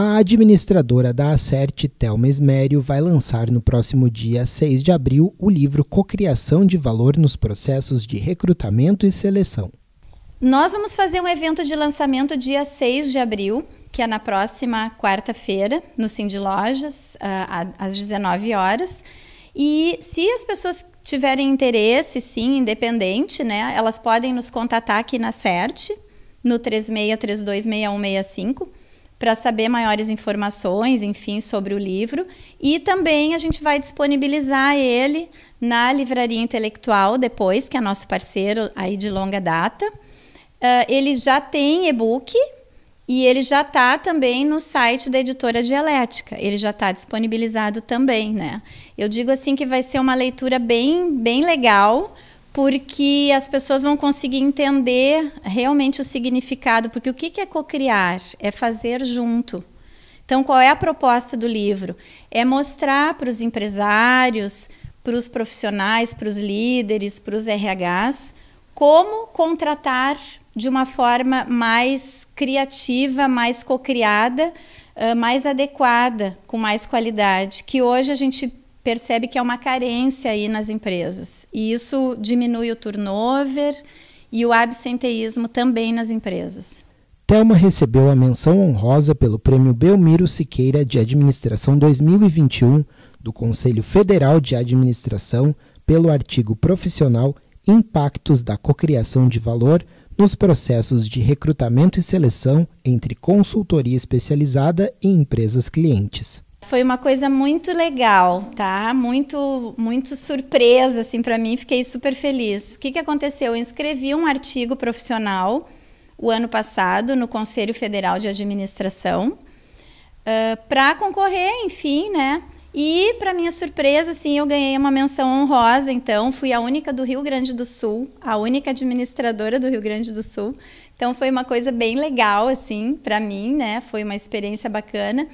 A administradora da Acerte, Thelma Esmério, vai lançar no próximo dia 6 de abril o livro Cocriação de Valor nos Processos de Recrutamento e Seleção. Nós vamos fazer um evento de lançamento dia 6 de abril, que é na próxima quarta-feira, no Cindy Lojas, ah, às 19 horas. E se as pessoas tiverem interesse, sim, independente, né, elas podem nos contatar aqui na CERT, no 36326165 para saber maiores informações, enfim, sobre o livro. E também a gente vai disponibilizar ele na Livraria Intelectual depois, que é nosso parceiro aí de longa data. Uh, ele já tem e-book e ele já está também no site da editora Dialética. Ele já está disponibilizado também, né? Eu digo assim que vai ser uma leitura bem, bem legal porque as pessoas vão conseguir entender realmente o significado. Porque o que é cocriar? É fazer junto. Então, qual é a proposta do livro? É mostrar para os empresários, para os profissionais, para os líderes, para os RHs, como contratar de uma forma mais criativa, mais cocriada, mais adequada, com mais qualidade. Que hoje a gente percebe que é uma carência aí nas empresas. E isso diminui o turnover e o absenteísmo também nas empresas. Thelma recebeu a menção honrosa pelo Prêmio Belmiro Siqueira de Administração 2021 do Conselho Federal de Administração pelo artigo profissional Impactos da Cocriação de Valor nos processos de recrutamento e seleção entre consultoria especializada e empresas clientes foi uma coisa muito legal, tá? Muito, muito surpresa assim para mim. Fiquei super feliz. O que, que aconteceu? Eu escrevi um artigo profissional o ano passado no Conselho Federal de Administração uh, para concorrer, enfim, né? E para minha surpresa, assim, eu ganhei uma menção honrosa. Então, fui a única do Rio Grande do Sul, a única administradora do Rio Grande do Sul. Então, foi uma coisa bem legal, assim, para mim, né? Foi uma experiência bacana.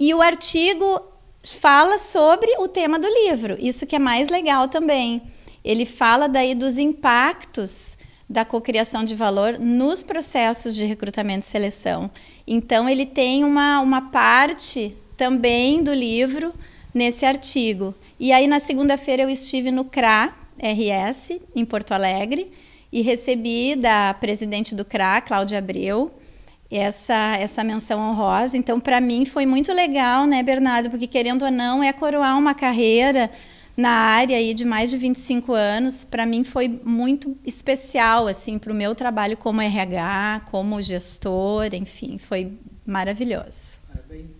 E o artigo fala sobre o tema do livro, isso que é mais legal também. Ele fala daí dos impactos da cocriação de valor nos processos de recrutamento e seleção. Então ele tem uma, uma parte também do livro nesse artigo. E aí na segunda-feira eu estive no CRA RS em Porto Alegre e recebi da presidente do CRA, Cláudia Abreu, essa, essa menção honrosa. Então, para mim, foi muito legal, né, Bernardo? Porque, querendo ou não, é coroar uma carreira na área aí de mais de 25 anos. Para mim, foi muito especial, assim, para o meu trabalho como RH, como gestor, enfim, foi maravilhoso. Parabéns.